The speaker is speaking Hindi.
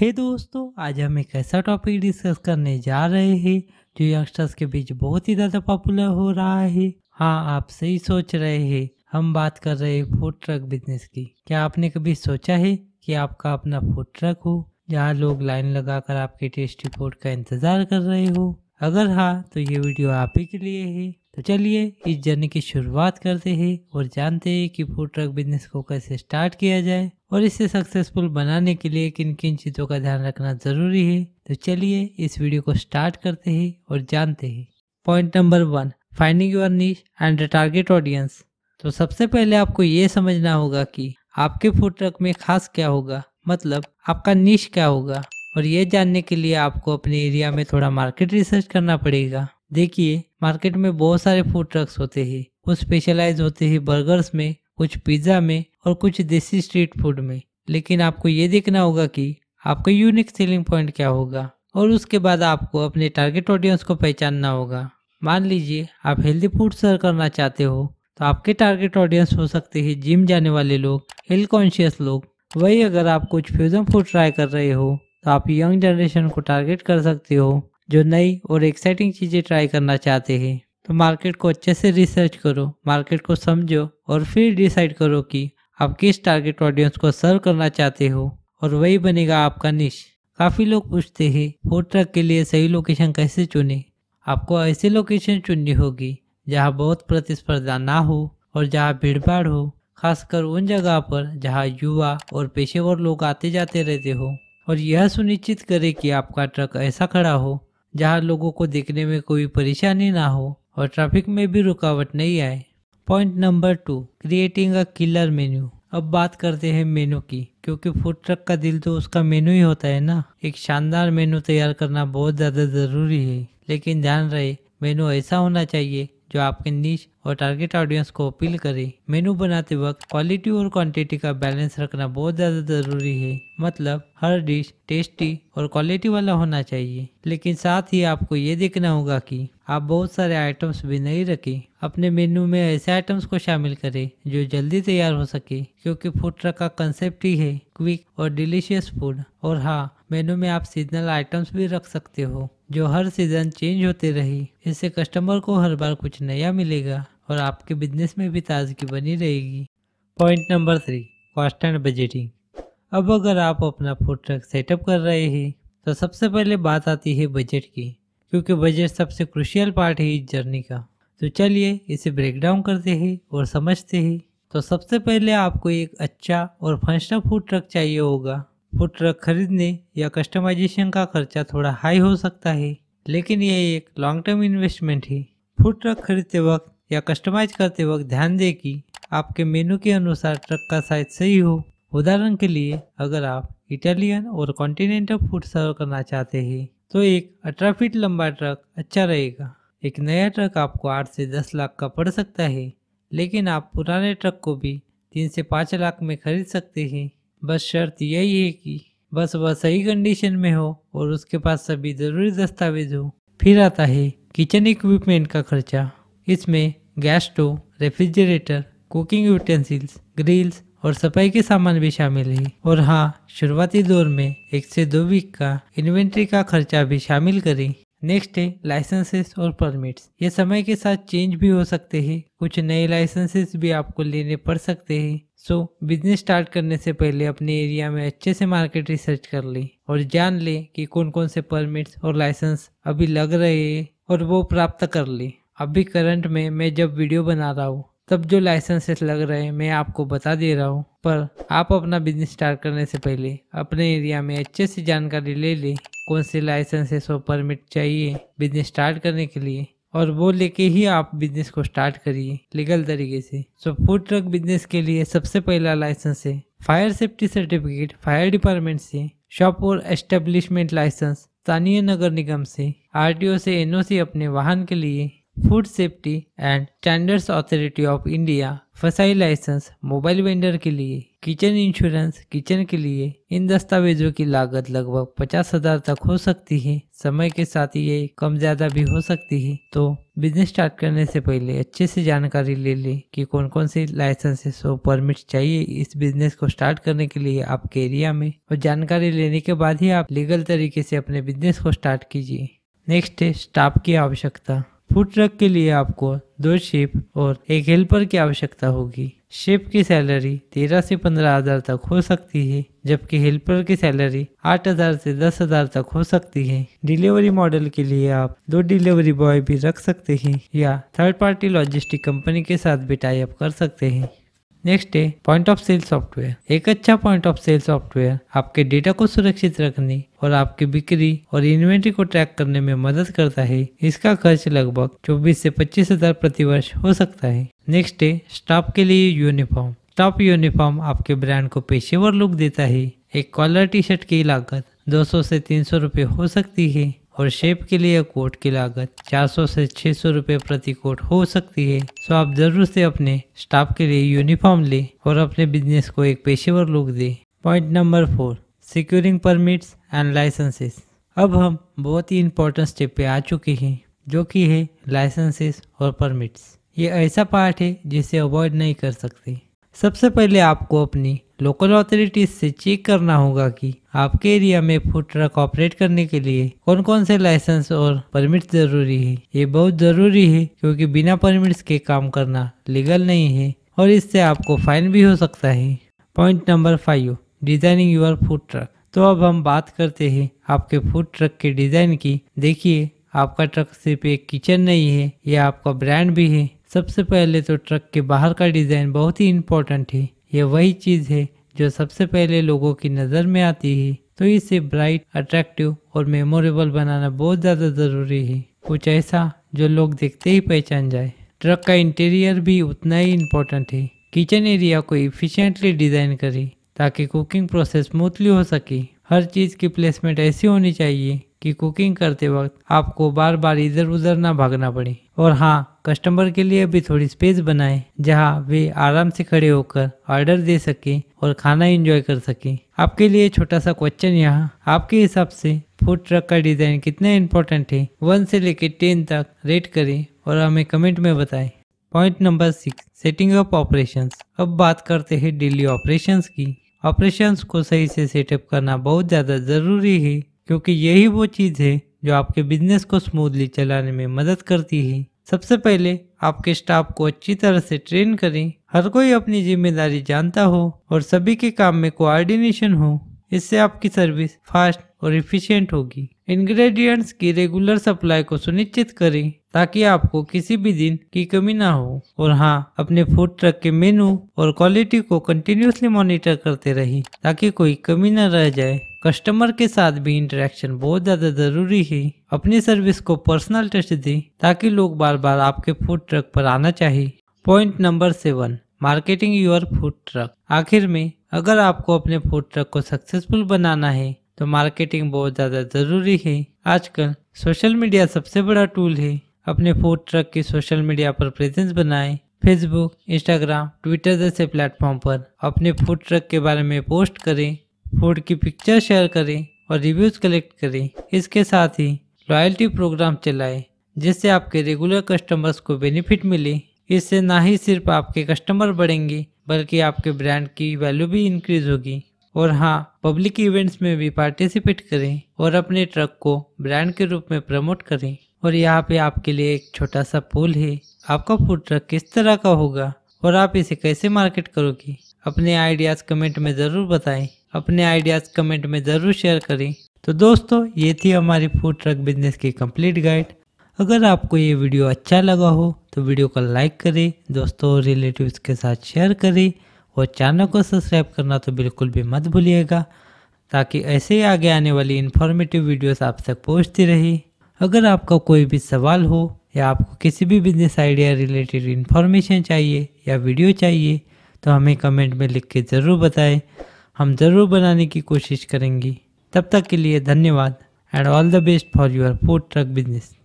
हे hey दोस्तों आज हम एक ऐसा टॉपिक डिस्कस करने जा रहे हैं जो यंगस्टर्स के बीच बहुत ही ज़्यादा पॉपुलर हो रहा है हाँ आप सही सोच रहे हैं हम बात कर रहे हैं फूड ट्रक बिजनेस की क्या आपने कभी सोचा है कि आपका अपना फूड ट्रक हो जहाँ लोग लाइन लगाकर आपके टेस्टी फूड का इंतज़ार कर रहे हो अगर हाँ तो ये वीडियो आप ही के लिए है तो चलिए इस जर्नी की शुरुआत करते हैं और जानते हैं कि फूड ट्रक बिजनेस को कैसे स्टार्ट किया जाए और इसे सक्सेसफुल बनाने के लिए किन किन चीज़ों का ध्यान रखना ज़रूरी है तो चलिए इस वीडियो को स्टार्ट करते हैं और जानते हैं point number one finding your niche and target audience तो सबसे पहले आपको ये समझना होगा कि आपके फूड ट्रक में खास क्या होगा मतलब आपका नीच क्या होगा और ये जानने के लिए आपको अपने एरिया में थोड़ा मार्केट रिसर्च करना पड़ेगा देखिए मार्केट में बहुत सारे फूड ट्रक्स होते हैं वो स्पेशलाइज होते हैं बर्गर्स में कुछ पिज़्ज़ा में और कुछ देसी स्ट्रीट फूड में लेकिन आपको ये देखना होगा कि आपका यूनिक सेलिंग पॉइंट क्या होगा और उसके बाद आपको अपने टारगेट ऑडियंस को पहचानना होगा मान लीजिए आप हेल्दी फूड सर्व करना चाहते हो तो आपके टारगेट ऑडियंस हो सकते हैं जिम जाने वाले लोग हेल्थ कॉन्शियस लोग वही अगर आप कुछ फ्यूजन फूड ट्राई कर रहे हो तो आप यंग जनरेशन को टारगेट कर सकते हो जो नई और एक्साइटिंग चीज़ें ट्राई करना चाहते हैं तो मार्केट को अच्छे से रिसर्च करो मार्केट को समझो और फिर डिसाइड करो कि आप किस टारगेट ऑडियंस को सर्व करना चाहते हो और वही बनेगा आपका निश काफ़ी लोग पूछते हैं फूड ट्रक के लिए सही लोकेशन कैसे चुने आपको ऐसी लोकेशन चुननी होगी जहाँ बहुत प्रतिस्पर्धा ना हो और जहाँ भीड़भाड़ हो खासकर उन जगह पर जहाँ युवा और पेशेवर लोग आते जाते रहते हो और यह सुनिश्चित करें कि आपका ट्रक ऐसा खड़ा हो जहाँ लोगों को देखने में कोई परेशानी ना हो और ट्रैफिक में भी रुकावट नहीं आए point number two creating a killer menu अब बात करते हैं मेनू की क्योंकि फूड ट्रक का दिल तो उसका मेनू ही होता है ना एक शानदार मेनू तैयार करना बहुत ज़्यादा ज़रूरी है लेकिन ध्यान रहे मेनू ऐसा होना चाहिए जो आपके नीच और टारगेट ऑडियंस को अपील करे मेनू बनाते वक्त क्वालिटी और क्वांटिटी का बैलेंस रखना बहुत ज़्यादा ज़रूरी है मतलब हर डिश टेस्टी और क्वालिटी वाला होना चाहिए लेकिन साथ ही आपको ये देखना होगा कि आप बहुत सारे आइटम्स भी नहीं रखें अपने मेन्यू में ऐसे आइटम्स को शामिल करें जो जल्दी तैयार हो सके क्योंकि फूड ट्रक का कंसेप्ट ही है क्विक और डिलीशियस फूड और हाँ मेनू में आप सीजनल आइटम्स भी रख सकते हो जो हर सीज़न चेंज होते रही इससे कस्टमर को हर बार कुछ नया मिलेगा और आपके बिजनेस में भी ताजगी बनी रहेगी point number three cost and budgeting अब अगर आप अपना फूड ट्रक सेटअप कर रहे हैं तो सबसे पहले बात आती है बजट की क्योंकि बजट सबसे क्रुशियल पार्ट है इस जर्नी का तो चलिए इसे ब्रेक डाउन करते हैं और समझते हैं तो सबसे पहले आपको एक अच्छा और फंक्शनल फूड ट्रक चाहिए होगा फूड ट्रक खरीदने या कस्टमाइजेशन का खर्चा थोड़ा हाई हो सकता है लेकिन यह एक लॉन्ग टर्म इन्वेस्टमेंट है फूड ट्रक खरीदते वक्त या कस्टमाइज करते वक्त ध्यान दें कि आपके मेनू के अनुसार ट्रक का साइज सही हो उदाहरण के लिए अगर आप इटालियन और कॉन्टिनेंटल फूड सर्व करना चाहते हैं तो एक अठारह फीट लंबा ट्रक अच्छा रहेगा एक नया ट्रक आपको आठ से दस लाख का पड़ सकता है लेकिन आप पुराने ट्रक को भी तीन से पाँच लाख में खरीद सकते हैं बस शर्त यही है कि बस वह सही कंडीशन में हो और उसके पास सभी ज़रूरी दस्तावेज हो फिर आता है किचन इक्विपमेंट का खर्चा इसमें gas stove refrigerator cooking utensils grills और सफाई के सामान भी शामिल है और हाँ शुरुआती दौर में एक से दो वीक का इन्वेंट्री का खर्चा भी शामिल करें नेक्स्ट है लाइसेंसेस और परमिट्स ये समय के साथ चेंज भी हो सकते हैं कुछ नए लाइसेंसेस भी आपको लेने पड़ सकते हैं सो बिजनेस स्टार्ट करने से पहले अपने एरिया में अच्छे से मार्केट रिसर्च कर लें और जान लें कि कौन कौन से परमिट्स और लाइसेंस अभी लग रहे हैं और वो प्राप्त कर लें अभी करंट में मैं जब वीडियो बना रहा हूँ तब जो लाइसेंसेस लग रहे हैं मैं आपको बता दे रहा हूँ पर आप अपना बिजनेस स्टार्ट करने से पहले अपने एरिया में अच्छे से जानकारी ले लें कौन से लाइसेंस है सो परमिट चाहिए बिजनेस स्टार्ट करने के लिए और वो लेके ही आप बिजनेस को स्टार्ट करिए लीगल तरीके से सो फूड ट्रक बिजनेस के लिए सबसे पहला लाइसेंस है fire safety certificate fire department से शॉप और एस्टेब्लिशमेंट लाइसेंस स्थानीय नगर निगम से आर से एन अपने वाहन के लिए Food Safety and Standards Authority of India FSSAI licence mobile vendor के लिए किचन इंश्योरेंस किचन के लिए इन दस्तावेजों की लागत लगभग पचास हजार तक हो सकती है समय के साथ ये कम ज्यादा भी हो सकती है तो बिजनेस स्टार्ट करने से पहले अच्छे से जानकारी ले लें कि कौन कौन से लाइसेंसेस और परमिट चाहिए इस बिजनेस को स्टार्ट करने के लिए आपके एरिया में और जानकारी लेने के बाद ही आप लीगल तरीके से अपने बिजनेस को स्टार्ट कीजिए नेक्स्ट है स्टाफ की आवश्यकता फूड ट्रक के लिए आपको दो शेप और एक हेल्पर की आवश्यकता होगी शेप की सैलरी तेरह से पंद्रह हजार तक हो सकती है जबकि हेल्पर की सैलरी आठ हजार से दस हजार तक हो सकती है डिलीवरी मॉडल के लिए आप दो डिलीवरी बॉय भी रख सकते हैं या थर्ड पार्टी लॉजिस्टिक कंपनी के साथ भी टाई अप कर सकते हैं नेक्स्ट है पॉइंट ऑफ सेल सॉफ्टवेयर एक अच्छा पॉइंट ऑफ सेल सॉफ्टवेयर आपके डेटा को सुरक्षित रखने और आपकी बिक्री और इन्वेंट्री को ट्रैक करने में मदद करता है इसका खर्च लगभग 24 से पच्चीस हजार प्रतिवर्ष हो सकता है नेक्स्ट है स्टाफ के लिए यूनिफॉर्म स्टाफ यूनिफॉर्म आपके ब्रांड को पेशेवर लुक देता है एक कॉलर टी शर्ट की लागत 200 से 300 रुपए हो सकती है और शेप के लिए कोट की लागत 400 से 600 रुपए प्रति कोट हो सकती है तो आप जरूर से अपने स्टाफ के लिए यूनिफॉर्म लें और अपने बिजनेस को एक पेशेवर लुक दें point number four securing permits and licences अब हम बहुत ही इम्पोर्टेंट स्टेप पे आ चुके हैं जो कि है लाइसेंसेस और परमिट्स ये ऐसा पार्ट है जिसे अवॉइड नहीं कर सकते सबसे पहले आपको अपनी लोकल अथॉरिटीज से चेक करना होगा कि आपके एरिया में फूड ट्रक ऑपरेट करने के लिए कौन कौन से लाइसेंस और परमिट जरूरी है ये बहुत ज़रूरी है क्योंकि बिना परमिट्स के काम करना लीगल नहीं है और इससे आपको फाइन भी हो सकता है point number five designing your food truck तो अब हम बात करते हैं आपके फूड ट्रक के डिज़ाइन की देखिए आपका ट्रक सिर्फ एक किचन नहीं है यह आपका ब्रांड भी है सबसे पहले तो ट्रक के बाहर का डिज़ाइन बहुत ही इम्पोर्टेंट है यह वही चीज़ है जो सबसे पहले लोगों की नज़र में आती है तो इसे ब्राइट अट्रैक्टिव और मेमोरेबल बनाना बहुत ज़्यादा ज़रूरी है कुछ ऐसा जो लोग देखते ही पहचान जाए ट्रक का इंटीरियर भी उतना ही इम्पोर्टेंट है किचन एरिया को इफ़िशेंटली डिज़ाइन करें ताकि कुकिंग प्रोसेस स्मूथली हो सके हर चीज़ की प्लेसमेंट ऐसी होनी चाहिए कि कुकिंग करते वक्त आपको बार बार इधर उधर ना भागना पड़े और हाँ कस्टमर के लिए भी थोड़ी स्पेस बनाए जहाँ वे आराम से खड़े होकर ऑर्डर दे सके और खाना एंजॉय कर सके आपके लिए छोटा सा क्वेश्चन यहाँ आपके हिसाब से फूड ट्रक का डिज़ाइन कितना इम्पोर्टेंट है वन से लेकर टेन तक रेट करें और हमें कमेंट में बताएं point number six setting up operations अब बात करते हैं डेली ऑपरेशंस की ऑपरेशंस को सही से सेटअप करना बहुत ज़्यादा ज़रूरी है क्योंकि यही वो चीज़ है जो आपके बिजनेस को स्मूथली चलाने में मदद करती है सबसे पहले आपके स्टाफ को अच्छी तरह से ट्रेन करें हर कोई अपनी जिम्मेदारी जानता हो और सभी के काम में कोऑर्डिनेशन हो इससे आपकी सर्विस फास्ट और इफिशियंट होगी इंग्रेडिएंट्स की रेगुलर सप्लाई को सुनिश्चित करें ताकि आपको किसी भी दिन की कमी ना हो और हाँ अपने फूड ट्रक के मेनू और क्वालिटी को कंटिन्यूसली मॉनिटर करते रहें ताकि कोई कमी ना रह जाए कस्टमर के साथ भी इंटरेक्शन बहुत ज़्यादा ज़रूरी है अपनी सर्विस को पर्सनल टच दे ताकि लोग बार बार आपके फूड ट्रक पर आना चाहिए point number seven marketing your food truck आखिर में अगर आपको अपने फूड ट्रक को सक्सेसफुल बनाना है तो मार्केटिंग बहुत ज़्यादा ज़रूरी है आजकल सोशल मीडिया सबसे बड़ा टूल है अपने फूड ट्रक की सोशल मीडिया पर प्रेजेंस बनाएं फेसबुक इंस्टाग्राम ट्विटर जैसे प्लेटफॉर्म पर अपने फूड ट्रक के बारे में पोस्ट करें फूड की पिक्चर शेयर करें और रिव्यूज कलेक्ट करें इसके साथ ही लॉयल्टी प्रोग्राम चलाएं जिससे आपके रेगुलर कस्टमर्स को बेनिफिट मिले इससे ना ही सिर्फ आपके कस्टमर बढ़ेंगे बल्कि आपके ब्रांड की वैल्यू भी इंक्रीज होगी और हाँ पब्लिक इवेंट्स में भी पार्टिसिपेट करें और अपने ट्रक को ब्रांड के रूप में प्रमोट करें और यहाँ पे आपके लिए एक छोटा सा पुल है आपका फूड ट्रक किस तरह का होगा और आप इसे कैसे मार्केट करोगे अपने आइडियाज़ कमेंट में ज़रूर बताएं अपने आइडियाज़ कमेंट में ज़रूर शेयर करें तो दोस्तों ये थी हमारी फूड ट्रक बिजनेस की कंप्लीट गाइड अगर आपको ये वीडियो अच्छा लगा हो तो वीडियो को लाइक करें दोस्तों और रिलेटिव के साथ शेयर करें और चैनल को सब्सक्राइब करना तो बिल्कुल भी मत भूलिएगा ताकि ऐसे ही आगे आने वाली इन्फॉर्मेटिव वीडियोस आप तक पहुंचती रहे अगर आपका कोई भी सवाल हो या आपको किसी भी बिजनेस आइडिया रिलेटेड इन्फॉर्मेशन चाहिए या वीडियो चाहिए तो हमें कमेंट में लिख के ज़रूर बताएँ हम ज़रूर बनाने की कोशिश करेंगे तब तक के लिए धन्यवाद and all the best for your food truck business